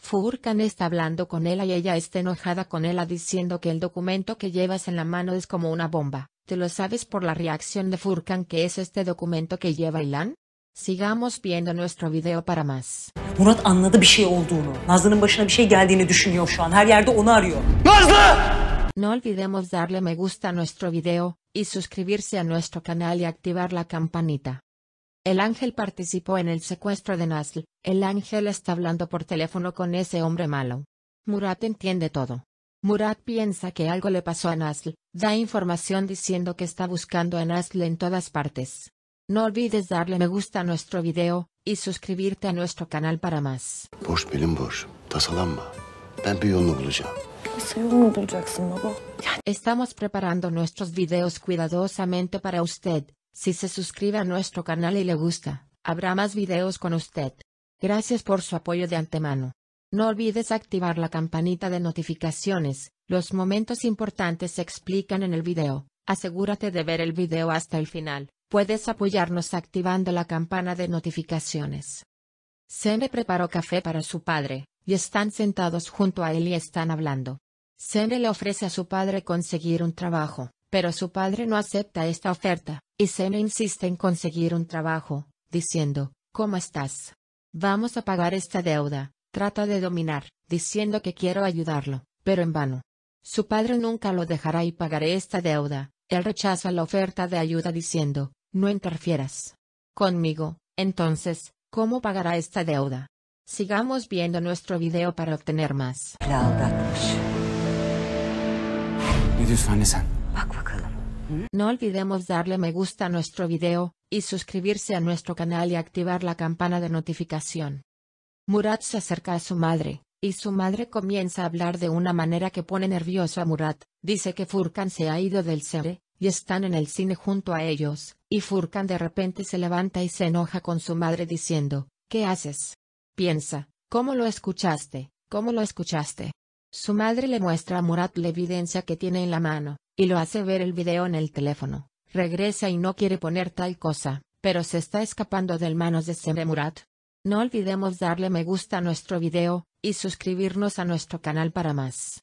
Furkan está hablando con ella y ella está enojada con él, diciendo que el documento que llevas en la mano es como una bomba. ¿Te lo sabes por la reacción de Furkan que es este documento que lleva Ilan? Sigamos viendo nuestro video para más. No olvidemos darle me gusta a nuestro video, y suscribirse a nuestro canal y activar la campanita. El ángel participó en el secuestro de Nasl. El ángel está hablando por teléfono con ese hombre malo. Murat entiende todo. Murat piensa que algo le pasó a Nasl. Da información diciendo que está buscando a Nasl en todas partes. No olvides darle me gusta a nuestro video y suscribirte a nuestro canal para más. Estamos preparando nuestros videos cuidadosamente para usted. Si se suscribe a nuestro canal y le gusta, habrá más videos con usted. Gracias por su apoyo de antemano. No olvides activar la campanita de notificaciones, los momentos importantes se explican en el video, asegúrate de ver el video hasta el final, puedes apoyarnos activando la campana de notificaciones. Seme preparó café para su padre, y están sentados junto a él y están hablando. Seme le ofrece a su padre conseguir un trabajo, pero su padre no acepta esta oferta, y Sena insiste en conseguir un trabajo, diciendo, ¿Cómo estás? Vamos a pagar esta deuda, trata de dominar, diciendo que quiero ayudarlo, pero en vano. Su padre nunca lo dejará y pagaré esta deuda, él rechaza la oferta de ayuda diciendo, no interfieras. Conmigo, entonces, ¿cómo pagará esta deuda? Sigamos viendo nuestro video para obtener más. No olvidemos darle me gusta a nuestro video, y suscribirse a nuestro canal y activar la campana de notificación. Murat se acerca a su madre, y su madre comienza a hablar de una manera que pone nervioso a Murat, dice que Furkan se ha ido del cine, y están en el cine junto a ellos, y Furkan de repente se levanta y se enoja con su madre diciendo, ¿qué haces? Piensa, ¿cómo lo escuchaste? ¿Cómo lo escuchaste? Su madre le muestra a Murat la evidencia que tiene en la mano, y lo hace ver el video en el teléfono, regresa y no quiere poner tal cosa, pero se está escapando del manos de Murat. No olvidemos darle me gusta a nuestro video, y suscribirnos a nuestro canal para más.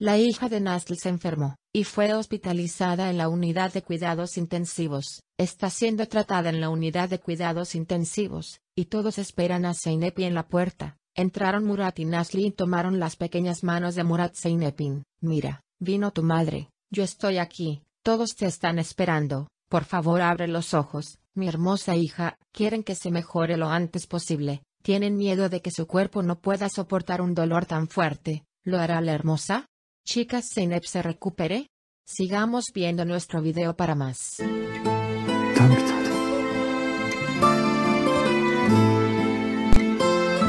La hija de Nasli se enfermó, y fue hospitalizada en la unidad de cuidados intensivos. Está siendo tratada en la unidad de cuidados intensivos, y todos esperan a Zeynepi en la puerta. Entraron Murat y Nasli y tomaron las pequeñas manos de Murat Zeynepin. Mira, vino tu madre, yo estoy aquí, todos te están esperando, por favor abre los ojos, mi hermosa hija, quieren que se mejore lo antes posible, tienen miedo de que su cuerpo no pueda soportar un dolor tan fuerte, ¿lo hará la hermosa? Chicas Zeynep se recupere. Sigamos viendo nuestro video para más.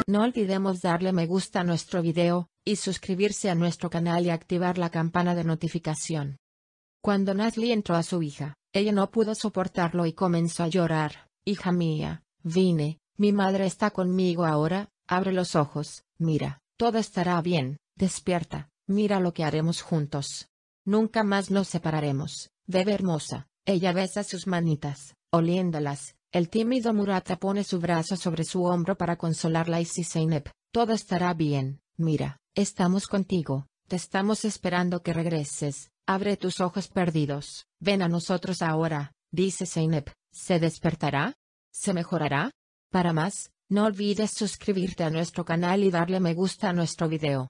No olvidemos darle me gusta a nuestro video, y suscribirse a nuestro canal y activar la campana de notificación. Cuando Nasli entró a su hija, ella no pudo soportarlo y comenzó a llorar. Hija mía, vine, mi madre está conmigo ahora, abre los ojos, mira, todo estará bien, despierta. Mira lo que haremos juntos. Nunca más nos separaremos, bebe hermosa. Ella besa sus manitas, oliéndolas. El tímido Murata pone su brazo sobre su hombro para consolarla y si Zeynep, todo estará bien. Mira, estamos contigo, te estamos esperando que regreses. Abre tus ojos perdidos, ven a nosotros ahora, dice Zeynep. ¿Se despertará? ¿Se mejorará? Para más, no olvides suscribirte a nuestro canal y darle me gusta a nuestro video.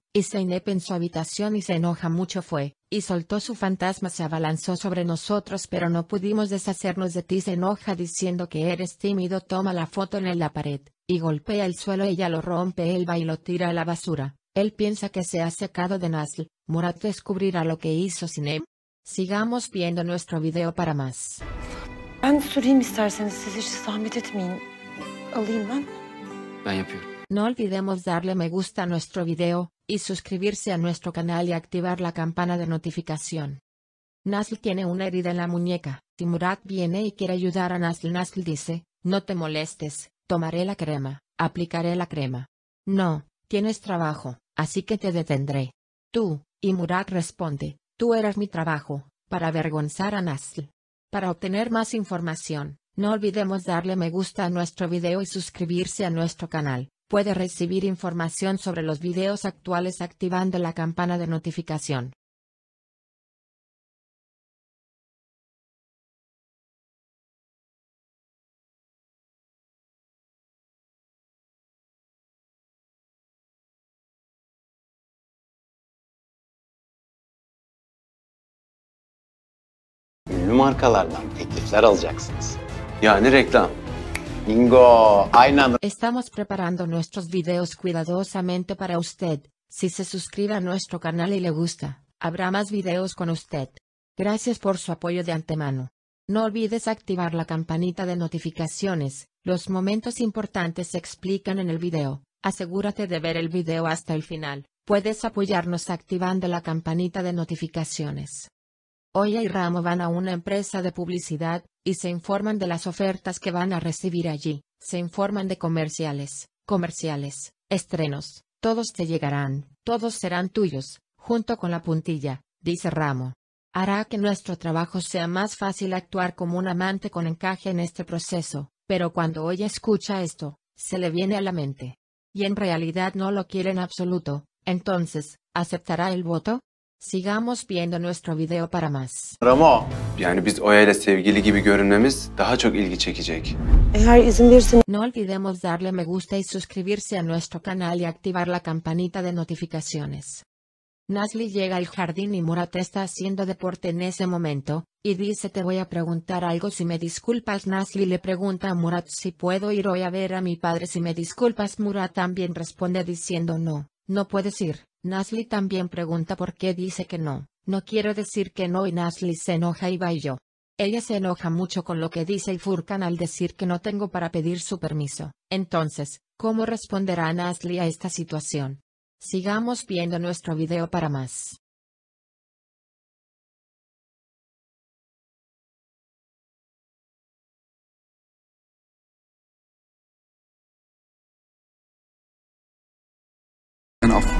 y Zeynep en su habitación y se enoja mucho fue, y soltó su fantasma se abalanzó sobre nosotros pero no pudimos deshacernos de ti se enoja diciendo que eres tímido toma la foto en la pared, y golpea el suelo ella lo rompe él va y lo tira a la basura, él piensa que se ha secado de Nasl, Murat descubrirá lo que hizo Sinem. Sigamos viendo nuestro video para más. No olvidemos darle me gusta a nuestro video, y suscribirse a nuestro canal y activar la campana de notificación. Nasl tiene una herida en la muñeca, Timurat Murat viene y quiere ayudar a Nasl. Nasl dice, no te molestes, tomaré la crema, aplicaré la crema. No, tienes trabajo, así que te detendré. Tú, y Murat responde, tú eras mi trabajo, para avergonzar a Nasl. Para obtener más información, no olvidemos darle me gusta a nuestro video y suscribirse a nuestro canal puede recibir información sobre los videos actuales activando la campana de notificación. Estamos preparando nuestros videos cuidadosamente para usted. Si se suscribe a nuestro canal y le gusta, habrá más videos con usted. Gracias por su apoyo de antemano. No olvides activar la campanita de notificaciones. Los momentos importantes se explican en el video. Asegúrate de ver el video hasta el final. Puedes apoyarnos activando la campanita de notificaciones. Oya y Ramo van a una empresa de publicidad, y se informan de las ofertas que van a recibir allí, se informan de comerciales, comerciales, estrenos, todos te llegarán, todos serán tuyos, junto con la puntilla, dice Ramo. Hará que nuestro trabajo sea más fácil actuar como un amante con encaje en este proceso, pero cuando Oya escucha esto, se le viene a la mente. Y en realidad no lo quiere en absoluto, entonces, ¿aceptará el voto? Sigamos viendo nuestro video para más. No olvidemos darle me gusta y suscribirse a nuestro canal y activar la campanita de notificaciones. Nasli llega al jardín y Murat está haciendo deporte en ese momento, y dice te voy a preguntar algo si me disculpas Nasli le pregunta a Murat si puedo ir hoy a ver a mi padre si me disculpas Murat también responde diciendo no. No puedes ir. Nasli también pregunta por qué dice que no. No quiero decir que no y Nasli se enoja y va y yo. Ella se enoja mucho con lo que dice y Furkan al decir que no tengo para pedir su permiso. Entonces, ¿cómo responderá Nasli a esta situación? Sigamos viendo nuestro video para más.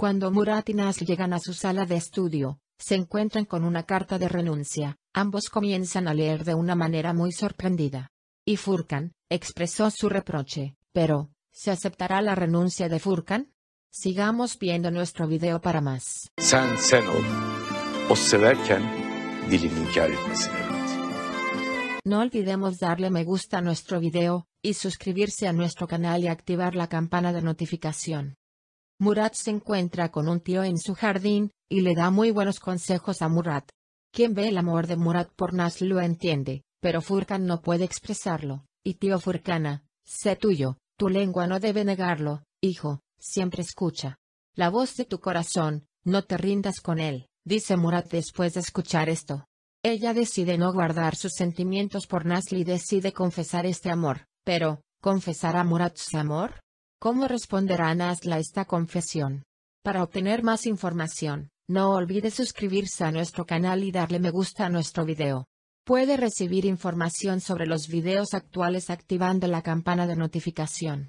Cuando Murat y Nas llegan a su sala de estudio, se encuentran con una carta de renuncia, ambos comienzan a leer de una manera muy sorprendida. Y Furkan, expresó su reproche, pero, ¿se aceptará la renuncia de Furkan? Sigamos viendo nuestro video para más. No olvidemos darle me gusta a nuestro video, y suscribirse a nuestro canal y activar la campana de notificación. Murat se encuentra con un tío en su jardín, y le da muy buenos consejos a Murat. Quien ve el amor de Murat por Nasli lo entiende, pero Furkan no puede expresarlo, y tío Furkana, sé tuyo, tu lengua no debe negarlo, hijo, siempre escucha. La voz de tu corazón, no te rindas con él, dice Murat después de escuchar esto. Ella decide no guardar sus sentimientos por Nasli y decide confesar este amor, pero, ¿confesará Murat su amor? ¿Cómo responderán a esta confesión? Para obtener más información, no olvide suscribirse a nuestro canal y darle me gusta a nuestro video. Puede recibir información sobre los videos actuales activando la campana de notificación.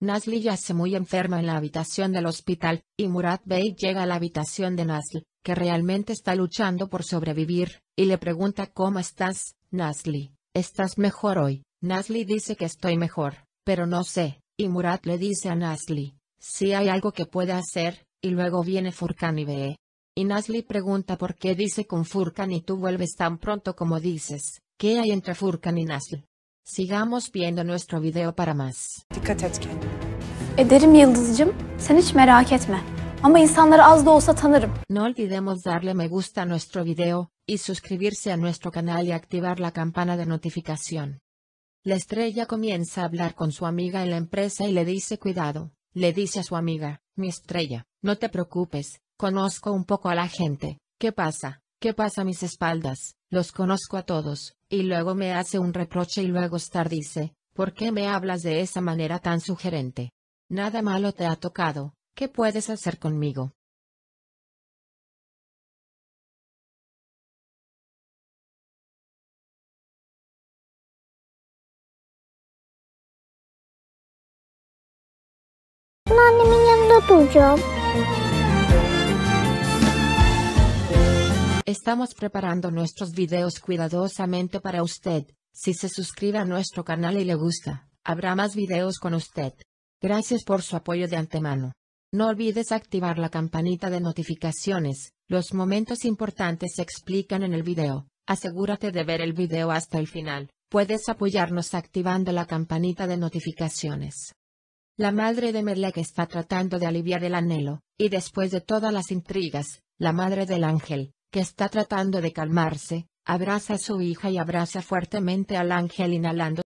Nasli yace muy enferma en la habitación del hospital, y Murat Bey llega a la habitación de Nasli, que realmente está luchando por sobrevivir, y le pregunta ¿Cómo estás, Nasli? ¿Estás mejor hoy? Nasli dice que estoy mejor, pero no sé, y Murat le dice a Nasli, si hay algo que pueda hacer, y luego viene Furkan y ve. Y Nasli pregunta por qué dice con Furkan y tú vuelves tan pronto como dices, ¿qué hay entre Furkan y Nasli? Sigamos viendo nuestro video para más. No olvidemos darle me gusta a nuestro video, y suscribirse a nuestro canal y activar la campana de notificación. La estrella comienza a hablar con su amiga en la empresa y le dice cuidado, le dice a su amiga, mi estrella, no te preocupes, conozco un poco a la gente, ¿qué pasa? ¿Qué pasa a mis espaldas? Los conozco a todos, y luego me hace un reproche y luego Star dice, ¿por qué me hablas de esa manera tan sugerente? Nada malo te ha tocado, ¿qué puedes hacer conmigo? No, tuyo. Estamos preparando nuestros videos cuidadosamente para usted. Si se suscribe a nuestro canal y le gusta, habrá más videos con usted. Gracias por su apoyo de antemano. No olvides activar la campanita de notificaciones. Los momentos importantes se explican en el video. Asegúrate de ver el video hasta el final. Puedes apoyarnos activando la campanita de notificaciones. La madre de Merlec está tratando de aliviar el anhelo, y después de todas las intrigas, la madre del ángel, que está tratando de calmarse, abraza a su hija y abraza fuertemente al ángel inhalando